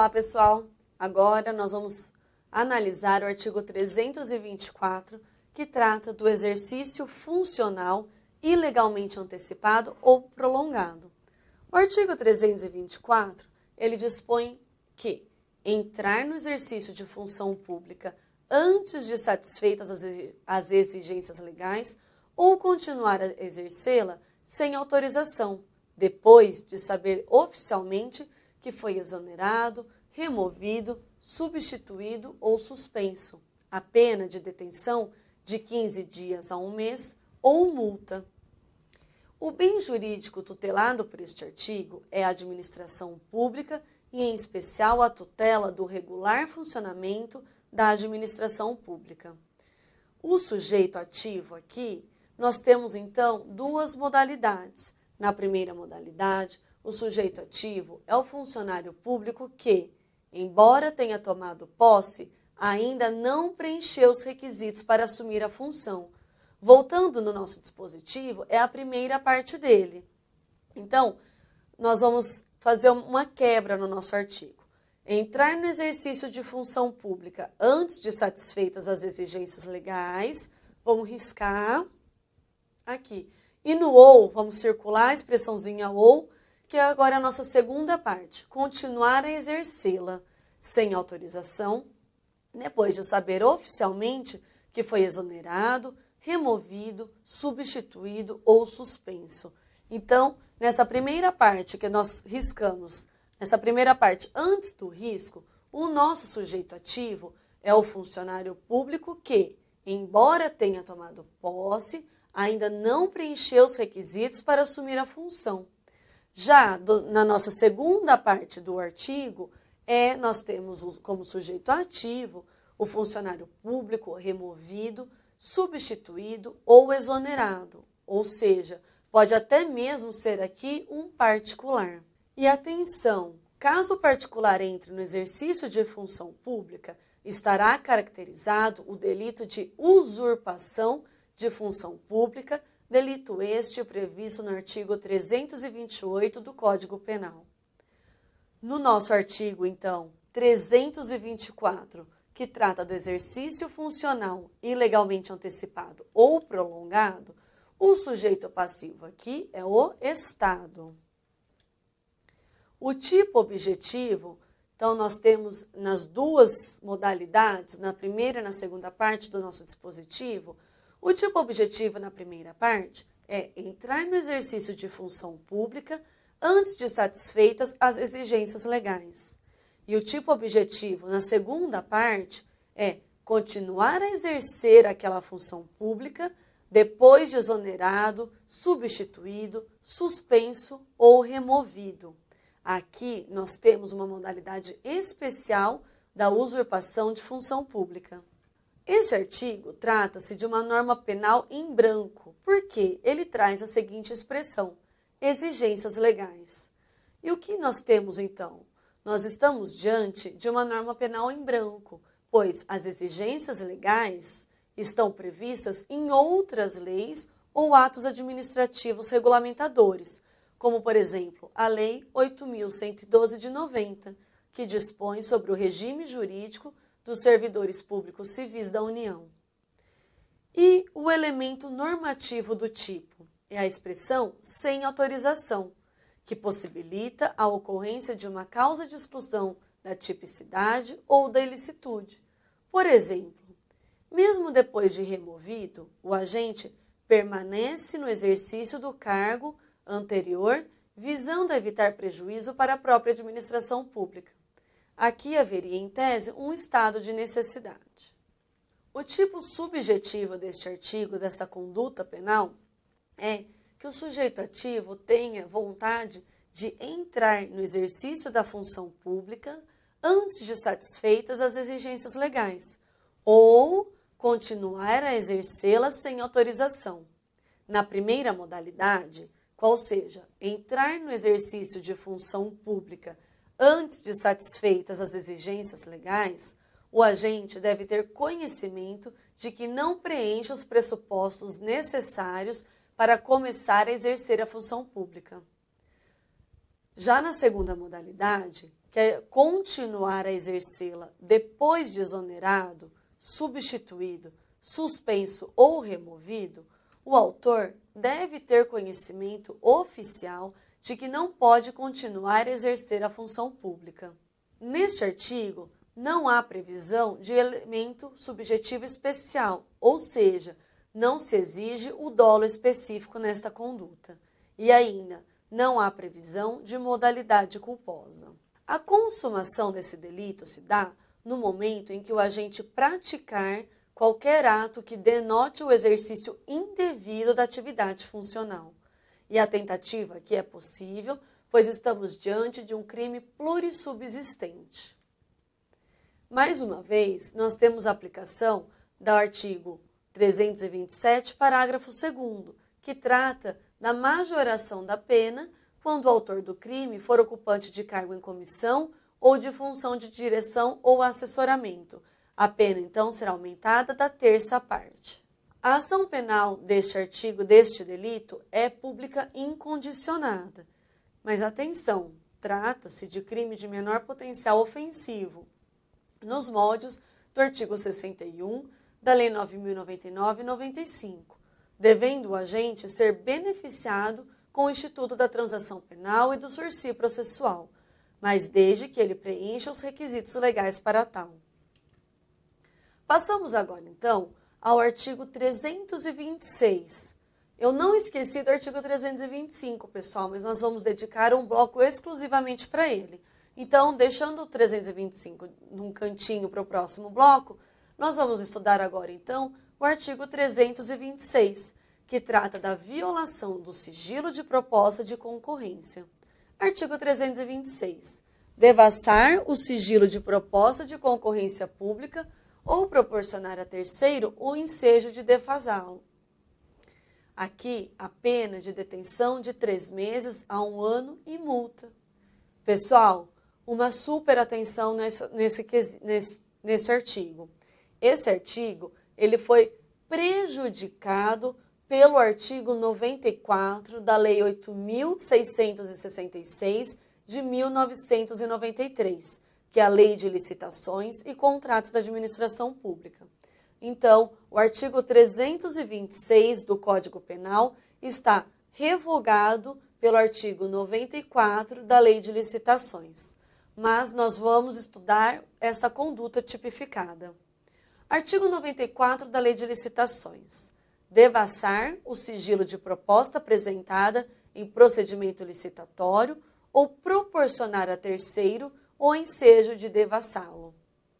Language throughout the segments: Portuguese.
Olá, pessoal! Agora nós vamos analisar o artigo 324, que trata do exercício funcional ilegalmente antecipado ou prolongado. O artigo 324, ele dispõe que entrar no exercício de função pública antes de satisfeitas as exigências legais ou continuar a exercê-la sem autorização, depois de saber oficialmente que foi exonerado, removido, substituído ou suspenso. A pena de detenção de 15 dias a um mês ou multa. O bem jurídico tutelado por este artigo é a administração pública e, em especial, a tutela do regular funcionamento da administração pública. O sujeito ativo aqui, nós temos então duas modalidades. Na primeira modalidade, o sujeito ativo é o funcionário público que, embora tenha tomado posse, ainda não preencheu os requisitos para assumir a função. Voltando no nosso dispositivo, é a primeira parte dele. Então, nós vamos fazer uma quebra no nosso artigo. Entrar no exercício de função pública antes de satisfeitas as exigências legais, vamos riscar aqui. E no ou, vamos circular a expressãozinha ou que é agora a nossa segunda parte, continuar a exercê-la sem autorização, depois de saber oficialmente que foi exonerado, removido, substituído ou suspenso. Então, nessa primeira parte que nós riscamos, nessa primeira parte antes do risco, o nosso sujeito ativo é o funcionário público que, embora tenha tomado posse, ainda não preencheu os requisitos para assumir a função. Já do, na nossa segunda parte do artigo, é nós temos como sujeito ativo o funcionário público removido, substituído ou exonerado, ou seja, pode até mesmo ser aqui um particular. E atenção, caso o particular entre no exercício de função pública, estará caracterizado o delito de usurpação de função pública delito este previsto no artigo 328 do Código Penal. No nosso artigo, então, 324, que trata do exercício funcional ilegalmente antecipado ou prolongado, o sujeito passivo aqui é o Estado. O tipo objetivo, então nós temos nas duas modalidades, na primeira e na segunda parte do nosso dispositivo, o tipo objetivo na primeira parte é entrar no exercício de função pública antes de satisfeitas as exigências legais. E o tipo objetivo na segunda parte é continuar a exercer aquela função pública depois de exonerado, substituído, suspenso ou removido. Aqui nós temos uma modalidade especial da usurpação de função pública. Este artigo trata-se de uma norma penal em branco, porque ele traz a seguinte expressão: exigências legais. E o que nós temos então? Nós estamos diante de uma norma penal em branco, pois as exigências legais estão previstas em outras leis ou atos administrativos regulamentadores, como, por exemplo, a Lei 8.112 de 90, que dispõe sobre o regime jurídico dos servidores públicos civis da União. E o elemento normativo do tipo é a expressão sem autorização, que possibilita a ocorrência de uma causa de exclusão da tipicidade ou da ilicitude. Por exemplo, mesmo depois de removido, o agente permanece no exercício do cargo anterior, visando evitar prejuízo para a própria administração pública. Aqui haveria, em tese, um estado de necessidade. O tipo subjetivo deste artigo, dessa conduta penal, é que o sujeito ativo tenha vontade de entrar no exercício da função pública antes de satisfeitas as exigências legais, ou continuar a exercê-las sem autorização. Na primeira modalidade, qual seja, entrar no exercício de função pública Antes de satisfeitas as exigências legais, o agente deve ter conhecimento de que não preenche os pressupostos necessários para começar a exercer a função pública. Já na segunda modalidade, que é continuar a exercê-la depois de exonerado, substituído, suspenso ou removido, o autor deve ter conhecimento oficial de que não pode continuar a exercer a função pública. Neste artigo, não há previsão de elemento subjetivo especial, ou seja, não se exige o dolo específico nesta conduta. E ainda, não há previsão de modalidade culposa. A consumação desse delito se dá no momento em que o agente praticar qualquer ato que denote o exercício indevido da atividade funcional e a tentativa que é possível, pois estamos diante de um crime plurissubsistente. Mais uma vez, nós temos a aplicação do artigo 327, parágrafo 2, que trata da majoração da pena quando o autor do crime for ocupante de cargo em comissão ou de função de direção ou assessoramento. A pena, então, será aumentada da terça parte. A ação penal deste artigo deste delito é pública incondicionada. Mas atenção, trata-se de crime de menor potencial ofensivo, nos moldes do artigo 61 da Lei 9.099-95, devendo o agente ser beneficiado com o Instituto da Transação Penal e do Sursi Processual, mas desde que ele preencha os requisitos legais para tal. Passamos agora, então, ao artigo 326. Eu não esqueci do artigo 325, pessoal, mas nós vamos dedicar um bloco exclusivamente para ele. Então, deixando o 325 num cantinho para o próximo bloco, nós vamos estudar agora, então, o artigo 326, que trata da violação do sigilo de proposta de concorrência. Artigo 326. Devassar o sigilo de proposta de concorrência pública ou proporcionar a terceiro o ensejo de defasá-lo. Aqui, a pena de detenção de três meses a um ano e multa. Pessoal, uma super atenção nessa, nesse, nesse, nesse artigo. Esse artigo ele foi prejudicado pelo artigo 94 da Lei 8.666 de 1993 que é a Lei de Licitações e Contratos da Administração Pública. Então, o artigo 326 do Código Penal está revogado pelo artigo 94 da Lei de Licitações. Mas nós vamos estudar esta conduta tipificada. Artigo 94 da Lei de Licitações. Devassar o sigilo de proposta apresentada em procedimento licitatório ou proporcionar a terceiro ou ensejo de devassá-lo.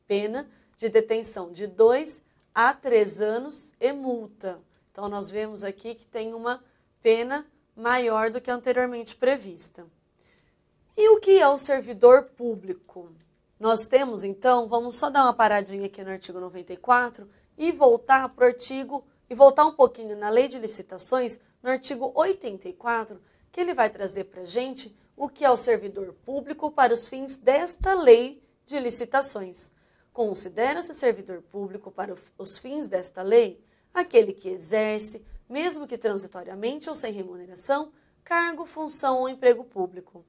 Pena de detenção de 2 a 3 anos e multa. Então, nós vemos aqui que tem uma pena maior do que anteriormente prevista. E o que é o servidor público? Nós temos, então, vamos só dar uma paradinha aqui no artigo 94 e voltar para o artigo, e voltar um pouquinho na lei de licitações, no artigo 84, que ele vai trazer para a gente o que é o servidor público para os fins desta lei de licitações. Considera-se servidor público para os fins desta lei aquele que exerce, mesmo que transitoriamente ou sem remuneração, cargo, função ou emprego público.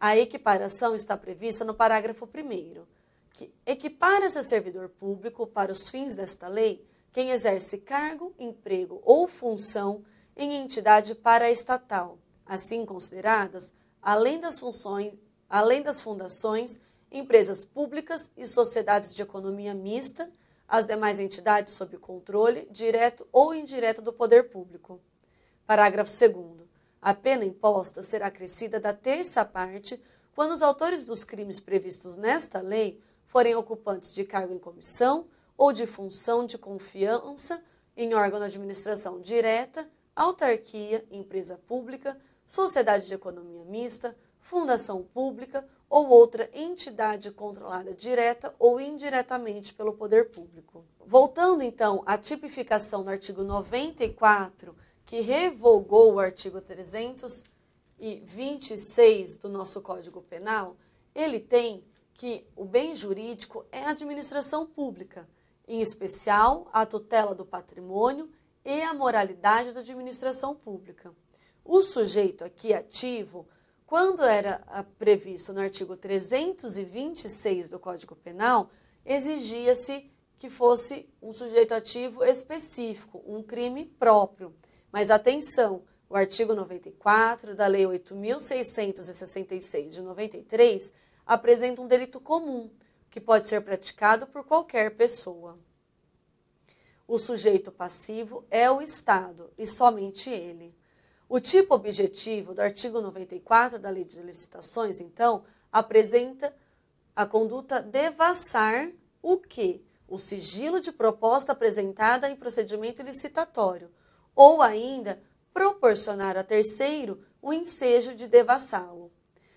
A equiparação está prevista no parágrafo 1, que equipara-se a servidor público para os fins desta lei quem exerce cargo, emprego ou função em entidade paraestatal, assim consideradas além das funções, além das fundações, empresas públicas e sociedades de economia mista, as demais entidades sob controle, direto ou indireto do poder público. Parágrafo 2 A pena imposta será acrescida da terça parte quando os autores dos crimes previstos nesta lei forem ocupantes de cargo em comissão ou de função de confiança em órgão de administração direta, autarquia, empresa pública, sociedade de economia mista, fundação pública ou outra entidade controlada direta ou indiretamente pelo poder público. Voltando então à tipificação no artigo 94, que revogou o artigo 326 do nosso Código Penal, ele tem que o bem jurídico é a administração pública, em especial a tutela do patrimônio e a moralidade da administração pública. O sujeito aqui ativo, quando era ah, previsto no artigo 326 do Código Penal, exigia-se que fosse um sujeito ativo específico, um crime próprio. Mas atenção, o artigo 94 da Lei 8.666 de 93 apresenta um delito comum, que pode ser praticado por qualquer pessoa. O sujeito passivo é o Estado e somente ele. O tipo objetivo do artigo 94 da Lei de Licitações, então, apresenta a conduta devassar o que? O sigilo de proposta apresentada em procedimento licitatório, ou ainda proporcionar a terceiro o ensejo de devassá-lo.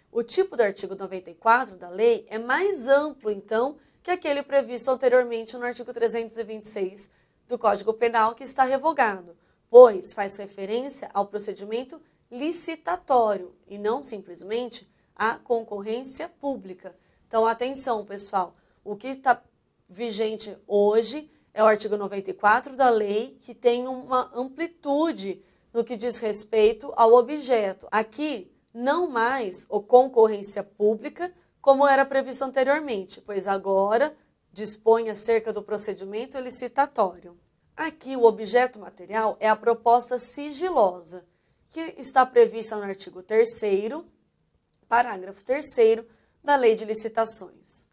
O tipo do artigo 94 da lei é mais amplo, então, que aquele previsto anteriormente no artigo 326 do Código Penal, que está revogado pois faz referência ao procedimento licitatório e não simplesmente à concorrência pública. Então, atenção, pessoal, o que está vigente hoje é o artigo 94 da lei, que tem uma amplitude no que diz respeito ao objeto. Aqui, não mais o concorrência pública, como era previsto anteriormente, pois agora dispõe acerca do procedimento licitatório. Aqui, o objeto material é a proposta sigilosa, que está prevista no artigo 3, parágrafo 3 da Lei de Licitações.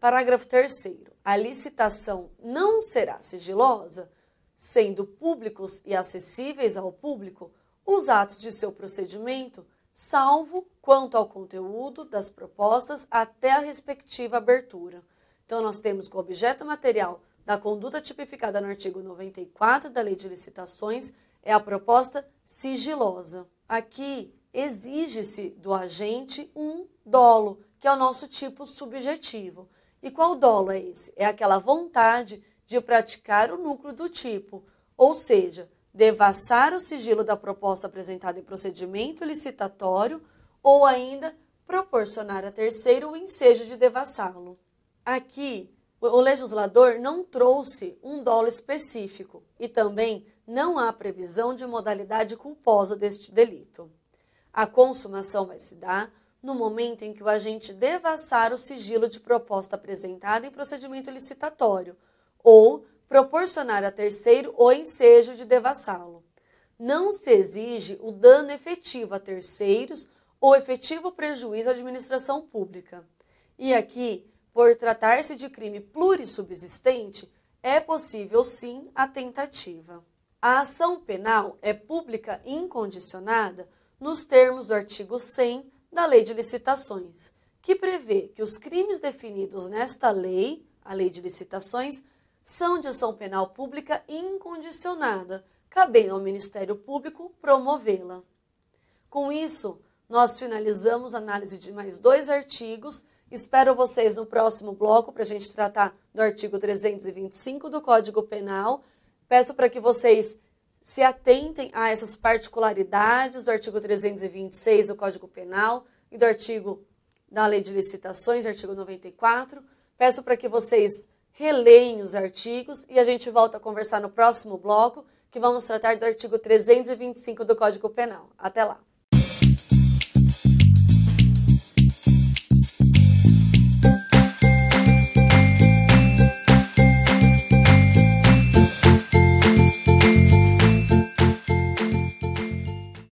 Parágrafo 3. A licitação não será sigilosa, sendo públicos e acessíveis ao público os atos de seu procedimento, salvo quanto ao conteúdo das propostas até a respectiva abertura. Então, nós temos que o objeto material da conduta tipificada no artigo 94 da Lei de Licitações é a proposta sigilosa. Aqui exige-se do agente um dolo, que é o nosso tipo subjetivo. E qual dolo é esse? É aquela vontade de praticar o núcleo do tipo, ou seja, devassar o sigilo da proposta apresentada em procedimento licitatório ou ainda proporcionar a terceiro o ensejo de devassá-lo. Aqui o legislador não trouxe um dolo específico e também não há previsão de modalidade culposa deste delito. A consumação vai se dar no momento em que o agente devassar o sigilo de proposta apresentada em procedimento licitatório ou proporcionar a terceiro o ensejo de devassá-lo. Não se exige o dano efetivo a terceiros ou efetivo prejuízo à administração pública. E aqui por tratar-se de crime plurissubsistente, é possível sim a tentativa. A ação penal é pública incondicionada nos termos do artigo 100 da Lei de Licitações, que prevê que os crimes definidos nesta lei, a Lei de Licitações, são de ação penal pública incondicionada, cabendo ao Ministério Público promovê-la. Com isso, nós finalizamos a análise de mais dois artigos Espero vocês no próximo bloco para a gente tratar do artigo 325 do Código Penal. Peço para que vocês se atentem a essas particularidades do artigo 326 do Código Penal e do artigo da Lei de Licitações, artigo 94. Peço para que vocês releiem os artigos e a gente volta a conversar no próximo bloco, que vamos tratar do artigo 325 do Código Penal. Até lá!